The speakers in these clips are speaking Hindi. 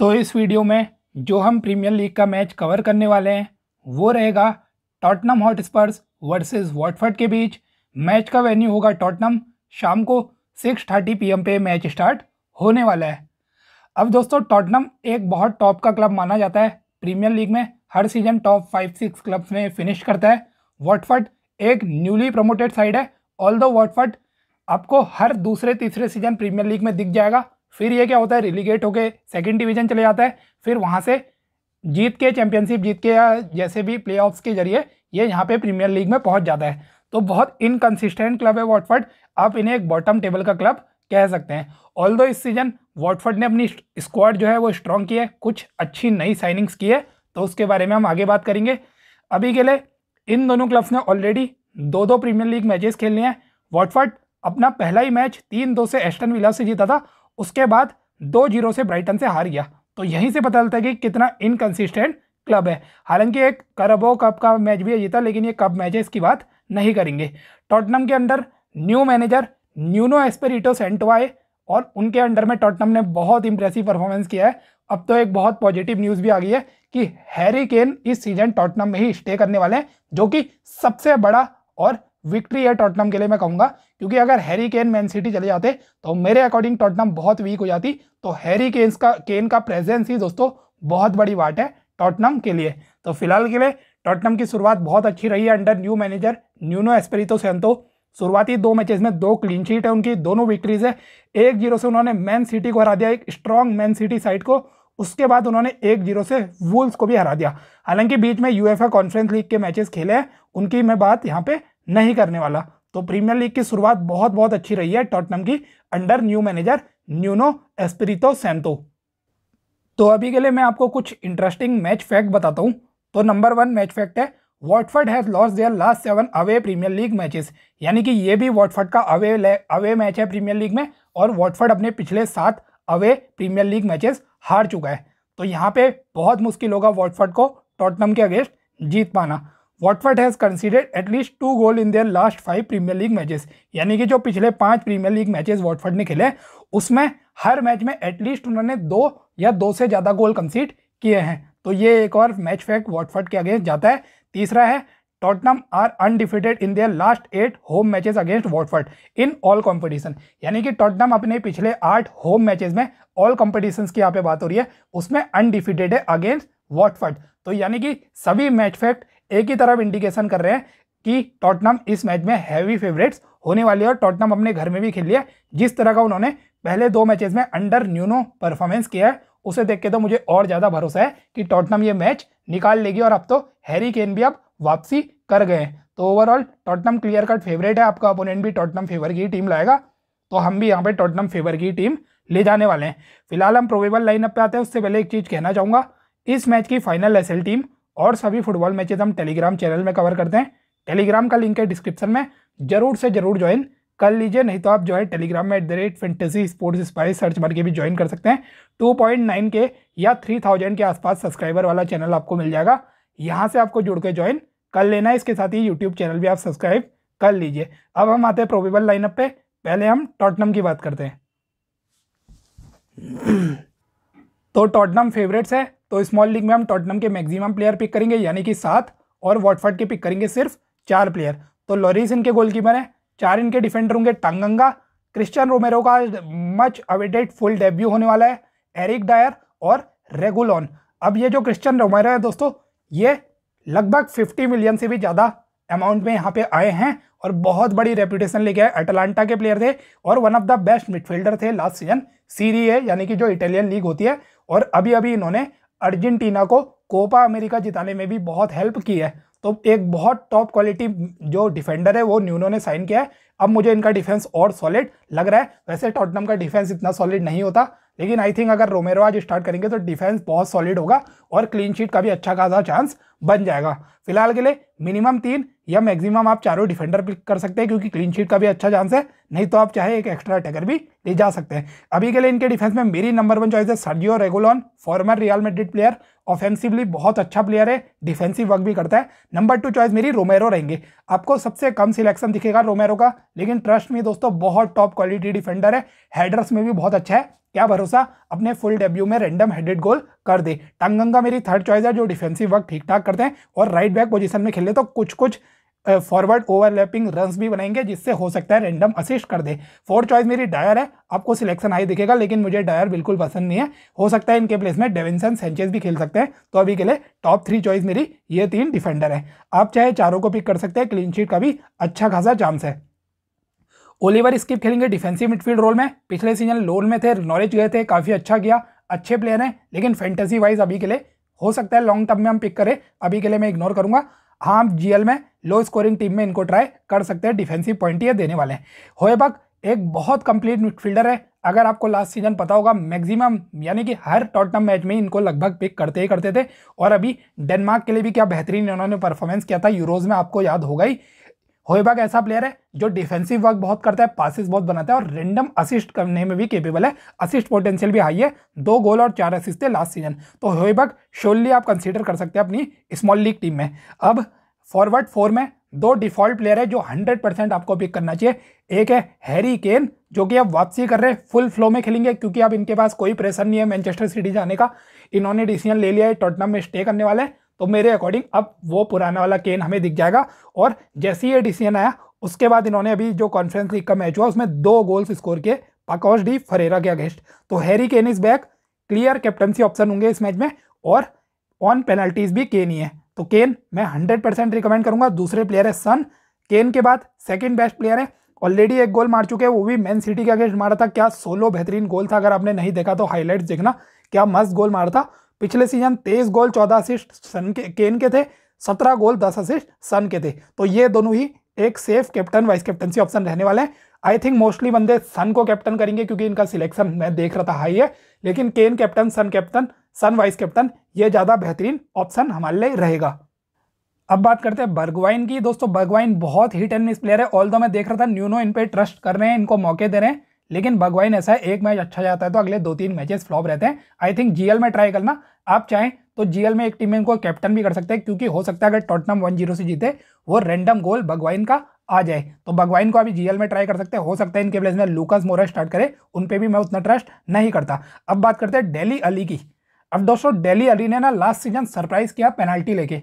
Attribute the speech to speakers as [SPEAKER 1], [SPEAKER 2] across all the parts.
[SPEAKER 1] तो इस वीडियो में जो हम प्रीमियर लीग का मैच कवर करने वाले हैं वो रहेगा टॉटनम हॉटस्पर्स वर्सेस वॉटफर्ड के बीच मैच का वेन्यू होगा टॉटनम शाम को 6:30 पीएम पे मैच स्टार्ट होने वाला है अब दोस्तों टॉटनम एक बहुत टॉप का क्लब माना जाता है प्रीमियर लीग में हर season top five six clubs में फिनिश करता है वॉटफर्ड एक न्यूली प्रमोटेड साइड है ऑल दो आपको हर दूसरे तीसरे सीजन प्रीमियर लीग में दिख जाएगा फिर ये क्या होता है रिलीगेट होके सेकेंड डिवीजन चले जाता है फिर वहाँ से जीत के चैंपियनशिप जीत के या जैसे भी प्ले के जरिए ये यहाँ पे प्रीमियर लीग में पहुँच जाता है तो बहुत इनकन्सिस्टेंट क्लब है वॉटफर्ड आप इन्हें एक बॉटम टेबल का क्लब कह सकते हैं ऑल इस सीजन वॉटफर्ड ने अपनी स्क्वाड जो है वो स्ट्रॉन्ग की है कुछ अच्छी नई साइनिंग्स की है तो उसके बारे में हम आगे बात करेंगे अभी के लिए इन दोनों क्लब्स ने ऑलरेडी दो दो प्रीमियर लीग मैचेस खेल लिए हैं वॉटफर्ड अपना पहला ही मैच तीन दो से एस्टन विला से जीता था उसके बाद दो जीरो से ब्राइटन से हार गया तो यहीं से पता चलता है कि कितना इनकन्सिस्टेंट क्लब है हालांकि एक करबो कप का मैच भी जीता लेकिन ये कप मैच है इसकी बात नहीं करेंगे टॉटनम के under new manager Nuno Espirito Santo और उनके अंडर में टॉटनम ने बहुत इंप्रेसिव परफॉर्मेंस किया है अब तो एक बहुत पॉजिटिव न्यूज़ भी आ गई है कि हैरी केन इस सीजन टॉटनम में ही स्टे करने वाले हैं जो कि सबसे बड़ा और विक्ट्री है टॉटनम के लिए मैं कहूंगा क्योंकि अगर हैरी केन मैन सिटी चले जाते तो मेरे अकॉर्डिंग टॉटनम बहुत वीक हो जाती तो हैरी केन्स का केन का प्रेजेंस ही दोस्तों बहुत बड़ी बात है टॉटनम के लिए तो फिलहाल के लिए टॉटनम की शुरुआत बहुत अच्छी रही है under new manager Nuno Espirito Santo शुरुआती दो मैचेस में दो क्लीन शीट है उनकी दोनों विक्ट्रीज है एक जीरो से उन्होंने मैन सिटी को हरा दिया एक स्ट्रॉन्ग मैन सिटी साइड को उसके बाद उन्होंने एक जीरो से वुल्स को भी हरा दिया हालांकि बीच में यूएफए कॉन्फ्रेंस लीग के मैचेस खेले हैं उनकी मैं बात यहाँ पे नहीं करने वाला तो प्रीमियर लीग की शुरुआत बहुत बहुत अच्छी रही है टॉटनम की under new manager Nuno Espirito Santo तो अभी के लिए मैं आपको कुछ इंटरेस्टिंग मैच फैक्ट बताता हूँ तो नंबर वन मैच फैक्ट है Watford has lost their last seven away Premier League matches यानी कि ये भी वॉटफर्ड का अवे अवे मैच है प्रीमियर लीग में और वॉटफर्ड अपने पिछले सात अवे प्रीमियर लीग मैचेस हार चुका है तो यहाँ पे बहुत मुश्किल होगा वॉटफर्ड को टॉटनम के अगेंस्ट जीत पाना Watford has conceded at least two goal in their last five Premier League matches यानी कि जो पिछले पांच प्रीमियर लीग मैचेस वॉटफर्ड ने खेले उसमें हर मैच में एटलीस्ट उन्होंने दो या दो से ज़्यादा गोल कंसीड किए हैं तो ये एक और मैच फैक्ट वॉटफर्ड के अगेंस्ट जाता है तीसरा है Tottenham are undefeated in their last eight home matches against Watford in all competition यानी कि टॉटनम अपने पिछले आठ होम मैचेस में ऑल कॉम्पिटिशन की यहाँ पे बात हो रही है उसमें अनडिफिटेड है अगेंस्ट वॉटफर्ड तो यानी कि सभी मैच फैक्ट एक ही तरफ इंडिकेशन कर रहे हैं कि टॉटनम इस मैच में हैवी फेवरेट्स होने वाली है और टॉटनम अपने घर में भी खेल लिया जिस तरह का उन्होंने पहले दो मैचेस में अंडर न्यूनो परफॉर्मेंस किया है उसे देख के तो मुझे और ज़्यादा भरोसा है कि टॉटनम ये मैच निकाल लेगी और अब तो हैरी केन भी अब वापसी कर गए हैं तो overall Tottenham clear cut favourite है आपका अपोनेंट भी टॉटनम फेवर की टीम लाएगा तो हम भी यहाँ पर टॉटनम फेवर की टीम ले जाने वाले हैं फिलहाल हम प्रोबेबल लाइनअप पर आते हैं उससे पहले एक चीज़ कहना चाहूँगा इस मैच की फाइनल एस टीम और सभी फुटबॉल मैचेस हम टेलीग्राम चैनल में कवर करते हैं टेलीग्राम का लिंक है डिस्क्रिप्शन में जरूर से जरूर ज्वाइन कर लीजिए नहीं तो आप जो है टेलीग्राम में at the rate fantasy sports spice search मार के भी ज्वाइन कर सकते हैं टू पॉइंट नाइन के या थ्री थाउजेंड के आसपास सब्सक्राइबर वाला चैनल आपको मिल जाएगा यहाँ से आपको जुड़ के ज्वाइन कर लेना है इसके साथ ही यूट्यूब चैनल भी आप सब्सक्राइब कर लीजिए अब हम आते हैं प्रोबेबल लाइनअप पे पहले हम टॉटनम की बात करते हैं तो टॉटनम फेवरेट्स है तो स्मॉल लीग में हम टॉटनम के मैक्सिमम प्लेयर पिक करेंगे यानी कि सात और वॉटफर्ड के पिक करेंगे सिर्फ चार प्लेयर तो लॉरिस इनके गोलकीपर हैं चार इनके डिफेंडर होंगे टंगंगा क्रिस्टियन रोमेरो का मच अवेटेड फुल डेब्यू होने वाला है एरिक डायर और रेगुलॉन अब ये जो क्रिस्टियन रोमेरो है दोस्तों ये लगभग फिफ्टी मिलियन से भी ज़्यादा अमाउंट में यहाँ पे आए हैं और बहुत बड़ी रेपुटेशन लेके आए अटलांटा के प्लेयर थे और one of the best midfielder थे लास्ट सीजन सीरी ए यानी कि जो इटालियन लीग होती है और अभी अभी इन्होंने अर्जेंटीना को कोपा अमेरिका जिताने में भी बहुत हेल्प की है तो एक बहुत टॉप क्वालिटी जो डिफेंडर है वो न्यूनो ने साइन किया है अब मुझे इनका डिफेंस और सॉलिड लग रहा है वैसे टॉटनम का डिफेंस इतना सॉलिड नहीं होता लेकिन आई थिंक अगर रोमेरो आज स्टार्ट करेंगे तो डिफेंस बहुत सॉलिड होगा और क्लीन शीट का भी अच्छा खासा चांस बन जाएगा फिलहाल के लिए मिनिमम तीन या मैक्सिमम आप चारों डिफेंडर पिक कर सकते हैं क्योंकि क्लीन शीट का भी अच्छा चांस है नहीं तो आप चाहे एक एक्स्ट्रा अटैकर भी ले जा सकते हैं अभी के लिए इनके डिफेंस में मेरी नंबर वन चॉइस है Sergio Reguilon former Real Madrid player offensively बहुत अच्छा प्लेयर है डिफेंसिव वर्क भी करता है नंबर टू चॉइस मेरी रोमेरो रहेंगे आपको सबसे कम सिलेक्शन दिखेगा रोमेरो का लेकिन ट्रस्ट में दोस्तों बहुत टॉप क्वालिटी डिफेंडर है हेडर्स में भी बहुत अच्छा है क्या भरोसा अपने फुल डेब्यू में रैंडम हेडेड गोल कर दे टंगंगा मेरी थर्ड चॉइस है जो डिफेंसिव वर्क ठीक ठाक करते हैं और राइट बैक पोजीशन में खेले तो कुछ कुछ फॉरवर्ड ओवरलैपिंग रन भी बनाएंगे जिससे हो सकता है रैंडम असिस्ट कर दे फोर्थ चॉइस मेरी डायर है आपको सिलेक्शन आई दिखेगा लेकिन मुझे डायर बिल्कुल पसंद नहीं है हो सकता है इनके प्लेस में डेविनसन सेंचेज भी खेल सकते हैं तो अभी के लिए टॉप थ्री चॉइस मेरी ये तीन डिफेंडर है आप चाहे चारों को पिक कर सकते हैं क्लीन शीट का भी अच्छा खासा चांस है ओलिवर स्किप खेलेंगे डिफेंसिव मिडफील्ड रोल में पिछले सीजन लोन में थे नॉलेज गए थे काफ़ी अच्छा किया अच्छे प्लेयर हैं लेकिन फैंटेसी वाइज अभी के लिए हो सकता है लॉन्ग टर्म में हम पिक करें अभी के लिए मैं इग्नोर करूंगा हाँ एल में लो स्कोरिंग टीम में इनको ट्राई कर सकते हैं डिफेंसिव पॉइंट ये देने वाले हैं होएबक एक बहुत कंप्लीट मिडफील्डर है अगर आपको लास्ट सीजन पता होगा मैक्सिमम यानी कि हर टॉटनम मैच में इनको लगभग पिक करते ही करते थे और अभी डेनमार्क के लिए भी क्या बेहतरीन इन्होंने परफॉर्मेंस किया था यूरोज में आपको याद होगा ही होयबाग ऐसा प्लेयर है जो डिफेंसिव वर्क बहुत करता है पासिस बहुत बनाता है और रेंडम असिस्ट करने में भी केपेबल है असिस्ट पोटेंशियल भी हाई है दो गोल और चार असिस्ट थे लास्ट सीजन तो होयबाग श्योरली आप कंसिडर कर सकते हैं अपनी स्मॉल लीग टीम में अब फॉरवर्ड फोर में दो डिफॉल्ट प्लेयर है जो 100 परसेंट आपको पिक करना चाहिए एक है हैरी केन जो कि आप वापसी कर रहे हैं फुल फ्लो में खेलेंगे क्योंकि अब इनके पास कोई प्रेशर नहीं है मैनचेस्टर सिटी जाने का इन्होंने डिसीजन ले लिया है टोटनम में स्टे करने वाले हैं तो मेरे अकॉर्डिंग अब वो पुराना वाला केन हमें दिख जाएगा और जैसे ही ये डिसीजन आया उसके बाद इन्होंने अभी जो कॉन्फ्रेंस लीग का मैच हुआ उसमें दो गोल्स स्कोर किए पाकौश डी फरेरा के अगेंस्ट तो Harry Kane is back clear captaincy option होंगे इस मैच में और ऑन पेनल्टीज भी केन ही है तो केन मैं हंड्रेड परसेंट रिकमेंड करूंगा दूसरे प्लेयर है सन केन के बाद सेकेंड बेस्ट प्लेयर है ऑलरेडी एक गोल मार चुके हैं वो भी मैन सिटी के अगेंस्ट मारा था क्या सोलो बेहतरीन गोल था अगर आपने नहीं देखा तो हाईलाइट देखना क्या मस्त गोल मारा था पिछले सीजन तेईस गोल चौदह असिस्ट सन के केन के थे सत्रह गोल दस असिस्ट सन के थे तो ये दोनों ही एक safe captain vice captaincy option रहने वाले हैं आई थिंक मोस्टली बंदे सन को कैप्टन करेंगे क्योंकि इनका सिलेक्शन मैं देख रहा था हाई है लेकिन Kane captain Son captain Son vice captain ये ज़्यादा बेहतरीन ऑप्शन हमारे लिए रहेगा अब बात करते हैं बर्गवाइन की दोस्तों बर्गवाइन बहुत हिट एंड मिस प्लेयर है ऑल दो मैं देख रहा था न्यूनो इन पर ट्रस्ट कर रहे हैं इनको मौके दे रहे हैं लेकिन भगवाइन ऐसा है एक मैच अच्छा जाता है तो अगले दो तीन मैचेस फ्लॉप रहते हैं आई थिंक जीएल में ट्राई करना आप चाहें तो जीएल में एक टीम में इनको कैप्टन भी कर सकते हैं क्योंकि हो सकता है अगर टोटनम वन जीरो से जीते वो रैंडम गोल बगवाइन का आ जाए तो भगवान को अभी जीएल में ट्राई कर सकते हैं हो सकता है इनके प्लेस में लूकस मोरा स्टार्ट करे उन पर भी मैं उतना ट्रस्ट नहीं करता अब बात करते हैं डेली अली की अब दोस्तों डेली अली ने ना लास्ट सीजन सरप्राइज किया पेनाल्टी लेके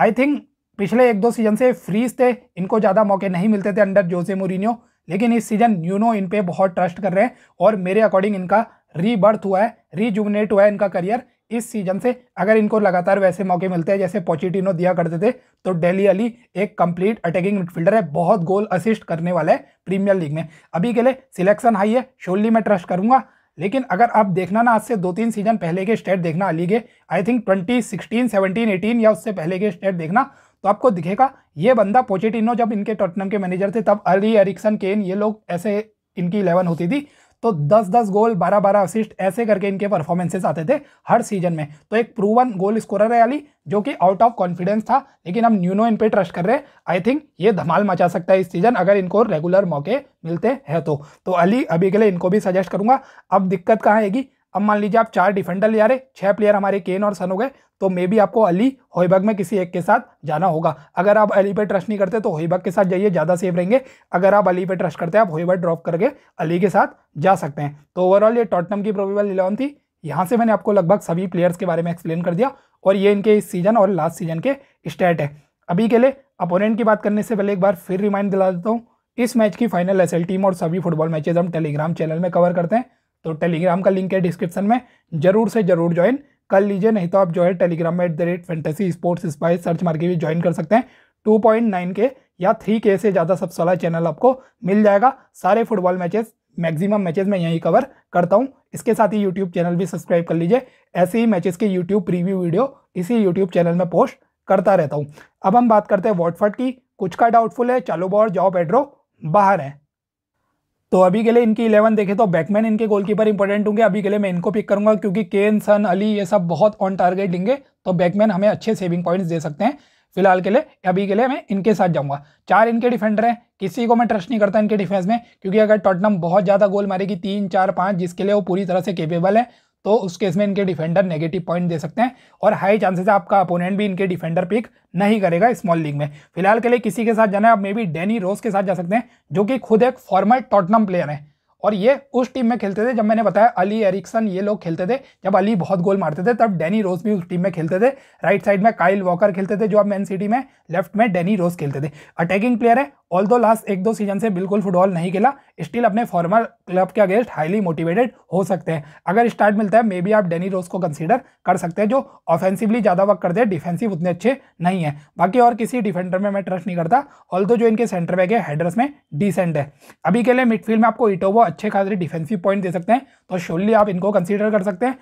[SPEAKER 1] आई थिंक पिछले एक दो सीजन से फ्रीज थे इनको ज़्यादा मौके नहीं मिलते थे अंडर जोसे मोरिनियो लेकिन इस सीजन न्यूनो इन पे बहुत ट्रस्ट कर रहे हैं और मेरे अकॉर्डिंग इनका रीबर्थ हुआ है रीजुमिनेट हुआ है इनका करियर इस सीजन से अगर इनको लगातार वैसे मौके मिलते हैं जैसे पोचिटिनो दिया करते थे तो डेली अली एक कंप्लीट अटैकिंग मिडफील्डर है बहुत गोल असिस्ट करने वाला है प्रीमियर लीग में अभी के लिए सिलेक्शन हाई है शोली मैं ट्रस्ट करूंगा लेकिन अगर आप देखना ना आज से दो तीन सीजन पहले के स्टेट देखना अली के I think twenty sixteen seventeen eighteen या उससे पहले के स्टेट देखना तो आपको दिखेगा ये बंदा पोचेटिनो जब इनके टोटनम के मैनेजर थे तब अली एरिक्सन केन ये लोग ऐसे इनकी इलेवन होती थी तो 10-10 गोल 12-12 असिस्ट ऐसे करके इनके परफॉर्मेंसेस आते थे हर सीजन में तो एक प्रूवन गोल स्कोरर है अली जो कि आउट ऑफ कॉन्फिडेंस था लेकिन हम न्यूनो इन पे ट्रस्ट कर रहे हैं आई थिंक ये धमाल मचा सकता है इस सीजन अगर इनको रेगुलर मौके मिलते हैं तो, तो अली अभी के लिए इनको भी सजेस्ट करूंगा अब दिक्कत कहाँ आएगी अब मान लीजिए आप चार डिफेंडर ले आ रहे छह प्लेयर हमारे केन और सन हो गए तो मे भी आपको अली होईबग में किसी एक के साथ जाना होगा अगर आप अली पे ट्रस्ट नहीं करते तो होईबग के साथ जाइए ज़्यादा सेफ रहेंगे अगर आप अली पे ट्रस्ट करते हैं आप होईबग ड्रॉप करके अली के साथ जा सकते हैं तो ओवरऑल ये टॉटनम की प्रोबेबल इलेवन थी यहाँ से मैंने आपको लगभग सभी प्लेयर्स के बारे में एक्सप्लेन कर दिया और ये इनके इस सीजन और लास्ट सीजन के स्टैट है अभी के लिए अपोनेंट की बात करने से पहले एक बार फिर रिमाइंड दिला देता हूँ इस मैच की फाइनल एस टीम और सभी फुटबॉल मैचेज हम टेलीग्राम चैनल में कवर करते हैं तो टेलीग्राम का लिंक है डिस्क्रिप्शन में जरूर से जरूर ज्वाइन कर लीजिए नहीं तो आप जो है टेलीग्राम में at the rate fantasy sports spice search मार के भी ज्वाइन कर सकते हैं टू पॉइंट नाइन के या थ्री के से ज़्यादा सबसे वाला चैनल आपको मिल जाएगा सारे फुटबॉल मैचेस मैक्सिमम मैचेस मैं यहीं कवर करता हूँ इसके साथ ही यूट्यूब चैनल भी सब्सक्राइब कर लीजिए ऐसे ही मैचेस के यूट्यूब प्रीव्यू वीडियो इसी यूट्यूब चैनल में पोस्ट करता रहता हूँ अब हम बात करते हैं वॉटफर्ट की कुछ का डाउटफुल है चालू बॉर जाओ पेड्रो बाहर है तो अभी के लिए इनकी इलेवन देखें तो बैकमैन इनके गोलकीपर इंपॉर्टेंट होंगे अभी के लिए मैं इनको पिक करूंगा क्योंकि केन सन अली ये सब बहुत ऑन टारगेट लेंगे तो बैकमैन हमें अच्छे सेविंग पॉइंट्स दे सकते हैं फिलहाल के लिए अभी के लिए मैं इनके साथ जाऊंगा चार इनके डिफेंडर हैं किसी को मैं ट्रस्ट नहीं करता इनके डिफेंस में क्योंकि अगर टॉटनम बहुत ज़्यादा गोल मारेगी तीन चार पाँच जिसके लिए वो पूरी तरह से केपेबल है तो उस केस में इनके डिफेंडर नेगेटिव पॉइंट दे सकते हैं और हाई चांसेस है आपका अपोनेंट भी इनके डिफेंडर पिक नहीं करेगा स्मॉल लीग में फिलहाल के लिए किसी के साथ जाना है आप मे बी डेनी रोज के साथ जा सकते हैं जो कि खुद एक फॉर्मर टॉटनम प्लेयर है और ये उस टीम में खेलते थे जब मैंने बताया अली एरिक्सन ये लोग खेलते थे जब अली बहुत गोल मारते थे तब डेनी रोज भी उस टीम में खेलते थे राइट साइड में काइल वॉकर खेलते थे जो अब मैन सिटी में लेफ्ट में डेनी रोज खेलते थे अटैकिंग प्लेयर है ऑल दो लास्ट एक दो सीजन से बिल्कुल फुटबॉल नहीं खेला स्टिल अपने फॉर्मर क्लब के अगेंस्ट हाईली मोटिवेटेड हो सकते हैं अगर स्टार्ट मिलता है मे बी आप डेनी रोज को कंसिडर कर सकते हैं जो ऑफेंसिवली ज़्यादा वर्क करते हैं डिफेंसिव उतने अच्छे नहीं है बाकी और किसी डिफेंडर में मैं ट्रस्ट नहीं करता ऑल जो इनके सेंटर बैक है हेडर्स में डिसेंट है अभी के लिए मिडफील्ड में आपको इटोवो अच्छे खासे डिफेंसिव पॉइंट दे सकते हैं तो श्योरली आप इनको कंसिडर कर सकते हैं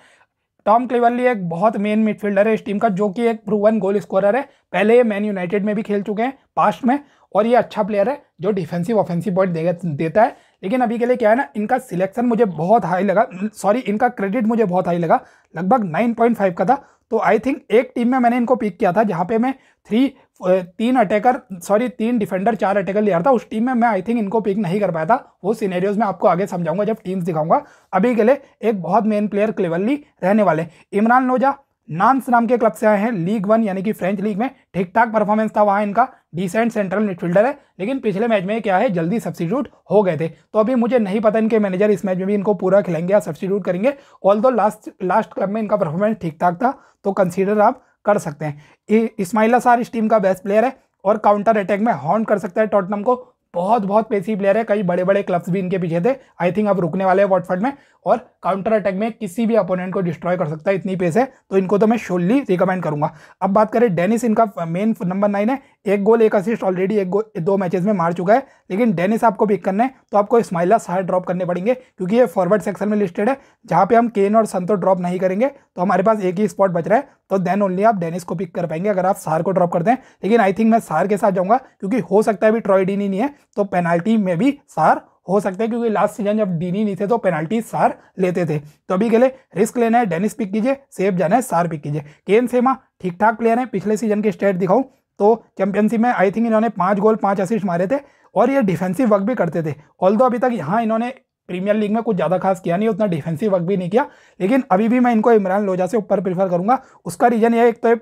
[SPEAKER 1] टॉम क्लेवरली एक बहुत मेन मिडफील्डर है इस टीम का जो कि एक प्रूवन गोल स्कोरर है पहले ये मैन यूनाइटेड में भी खेल चुके हैं पास्ट में और ये अच्छा प्लेयर है जो डिफेंसिव ऑफेंसिव पॉइंट देता है लेकिन अभी के लिए क्या है ना इनका सिलेक्शन मुझे बहुत हाई लगा सॉरी इनका क्रेडिट मुझे बहुत हाई लगा लगभग 9.5 का था तो आई थिंक एक टीम में मैंने इनको पिक किया था जहाँ पे मैं थ्री तीन अटैकर सॉरी तीन डिफेंडर चार अटैकर लिया था उस टीम में मैं आई थिंक इनको पिक नहीं कर पाया था वो सीनेरियोज में आपको आगे समझाऊंगा जब टीम्स दिखाऊंगा अभी के लिए एक बहुत मेन प्लेयर क्लेवरली रहने वाले इमरान लोजा नांस नाम के क्लब से आए हैं लीग वन यानी कि फ्रेंच लीग में ठीक ठाक परफॉर्मेंस था वहाँ इनका डिसेंट सेंट्रल मिडफील्डर है लेकिन पिछले मैच में क्या है जल्दी सब्सिट्यूट हो गए थे तो अभी मुझे नहीं पता इनके मैनेजर इस मैच में भी इनको पूरा खिलाएंगे या सब्सिट्यूट करेंगे all although last last club में इनका परफॉर्मेंस ठीक ठाक था तो कंसिडर आप कर सकते हैं इस्माइल सार इस टीम का बेस्ट प्लेयर है और काउंटर अटैक में हॉर्न कर सकता है टॉटनम को बहुत बहुत पेसी प्लेयर है कई बड़े बड़े क्लब्स भी इनके पीछे थे आई थिंक अब रुकने वाले हैं वॉटफर्ड में और काउंटर अटैक में किसी भी अपोनेंट को डिस्ट्रॉय कर सकता है इतनी पेस है तो इनको तो मैं शोली रिकमेंड करूंगा अब बात करें डेनिस इनका मेन नंबर नाइन है एक गोल एक असिस्ट ऑलरेडी एक दो मैचेस में मार चुका है लेकिन डेनिस आपको पिक करना है तो आपको इस्माइला साहर ड्रॉप करने पड़ेंगे क्योंकि ये फॉरवर्ड सेक्शन में लिस्टेड है जहाँ पे हम केन और संतो ड्रॉप नहीं करेंगे तो हमारे पास एक ही स्पॉट बच रहा है तो देन ओनली आप डेनिस को पिक कर पाएंगे अगर आप सार को ड्रॉप करते हैं लेकिन आई थिंक मैं सार के साथ जाऊँगा क्योंकि हो सकता है अभी ट्रॉय डीनी नहीं है तो पेनाल्टी में भी सार हो सकता है क्योंकि लास्ट सीजन जब डीनी नहीं थे तो पेनाल्टी सार लेते थे तो अभी के लिए रिस्क लेना है डेनिस पिक कीजिए सेफ जाना है सार पिक कीजिए केन सेमा ठीक ठाक प्लेयर है पिछले सीजन के स्टेट दिखाऊं तो चैंपियनशिप में आई थिंक इन्होंने पाँच गोल पाँच असिस्ट मारे थे और ये डिफेंसिव वर्क भी करते थे ऑल अभी तक यहाँ इन्होंने प्रीमियर लीग में कुछ ज़्यादा खास किया नहीं उतना डिफेंसिव वर्क भी नहीं किया लेकिन अभी भी मैं इनको इमरान लोजा से ऊपर प्रीफर करूँगा उसका रीज़न ये एक तो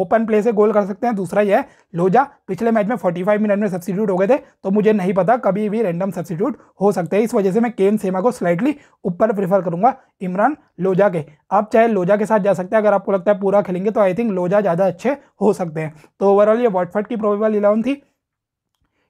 [SPEAKER 1] ओपन प्ले से गोल कर सकते हैं दूसरा यह है लोजा पिछले मैच में 45 मिनट में सब्सिट्यूट हो गए थे तो मुझे नहीं पता कभी भी रैंडम सब्सिट्यूट हो सकते हैं इस वजह से मैं केन सेमा को स्लाइटली ऊपर प्रीफर करूंगा इमरान लोजा के आप चाहे लोजा के साथ जा सकते हैं अगर आपको लगता है पूरा खेलेंगे तो आई थिंक लोजा ज़्यादा अच्छे हो सकते हैं तो ओवरऑल ये वॉटफर्ट की प्रोबेबल इलेवन थी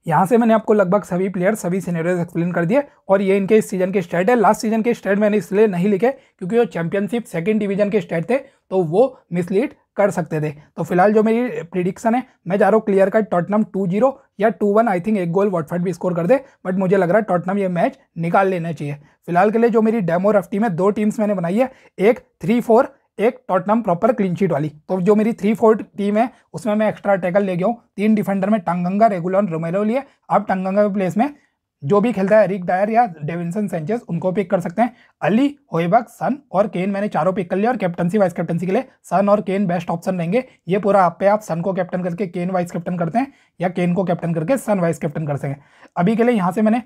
[SPEAKER 1] यहाँ से मैंने आपको लगभग सभी प्लेयर सभी सीनेरियोज एक्सप्लेन कर दिए और ये इनके इस सीजन के स्टेट है लास्ट सीजन के स्टेट मैंने इसलिए नहीं लिखे क्योंकि वो चैंपियनशिप सेकेंड डिवीजन के स्टेट थे तो वो मिसलीड कर सकते थे तो फिलहाल जो मेरी प्रिडिक्शन है मैं जा रहा हूँ clear cut Tottenham two zero या टू वन आई थिंक एक गोल वॉटफर्ट भी स्कोर कर दे बट मुझे लग रहा है टॉटनम ये मैच निकाल लेना चाहिए फिलहाल के लिए जो मेरी डेमो रफ्टी में दो टीम्स मैंने बनाई है एक थ्री फोर एक टॉटनम प्रॉपर क्लीन शीट वाली तो जो मेरी थ्री फोर्थ टीम है उसमें मैं एक्स्ट्रा टैकल ले गया हूँ तीन डिफेंडर में टंगंगा रेगुलर रोमेलो लिए आप टंगंगा के प्लेस में जो भी खेलता है रिक डायर या डेविनसन सेंचेस उनको पिक कर सकते हैं अली होयबक सन और केन मैंने चारों पिक कर लिया और कैप्टनसी वाइस कैप्टनसी के लिए सन और केन बेस्ट ऑप्शन रहेंगे ये पूरा आप पे आप सन को कैप्टन करके केन वाइस कैप्टन करते हैं या केन को कैप्टन करके सन वाइस कैप्टन कर सकें अभी के लिए यहाँ से मैंने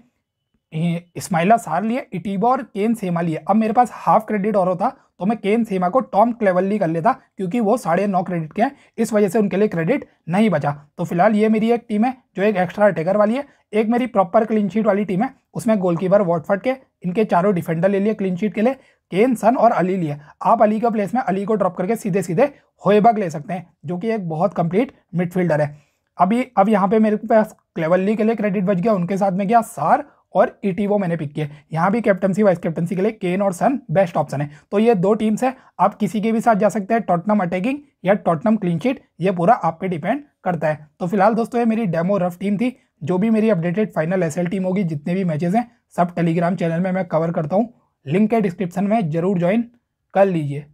[SPEAKER 1] इस्माइला सार लिया इटीबा और केन सेमा लिया अब मेरे पास हाफ क्रेडिट और होता तो मैं केन सेमा को टॉम क्लेवल्ली कर लेता क्योंकि वो साढ़े नौ क्रेडिट के हैं इस वजह से उनके लिए क्रेडिट नहीं बचा तो फिलहाल ये मेरी एक टीम है जो एक एक्स्ट्रा अटैकर वाली है एक मेरी प्रॉपर क्लीन शीट वाली टीम है उसमें गोलकीपर वॉटफर्ट के इनके चारों डिफेंडर ले लिए क्लीन शीट के लिए केन सन और अली लिए आप अली का प्लेस में अली को ड्रॉप करके सीधे सीधे होएबग ले सकते हैं जो कि एक बहुत कंप्लीट मिडफील्डर है अभी अब यहाँ पे मेरे पास क्लेवल्ली के लिए क्रेडिट बच गया उनके साथ में गया सार और ईटीवो e मैंने पिक किया यहाँ भी कैप्टनसी वाइस कैप्टनसी के लिए केन और सन बेस्ट ऑप्शन है तो ये दो टीम्स है आप किसी के भी साथ जा सकते हैं टॉटनम अटैकिंग या टॉटनम क्लीन शीट ये पूरा आप पे डिपेंड करता है तो फिलहाल दोस्तों ये मेरी डेमो रफ टीम थी जो भी मेरी अपडेटेड फाइनल एस टीम होगी जितने भी मैचेज हैं सब टेलीग्राम चैनल में मैं कवर करता हूँ लिंक है डिस्क्रिप्शन में जरूर ज्वाइन कर लीजिए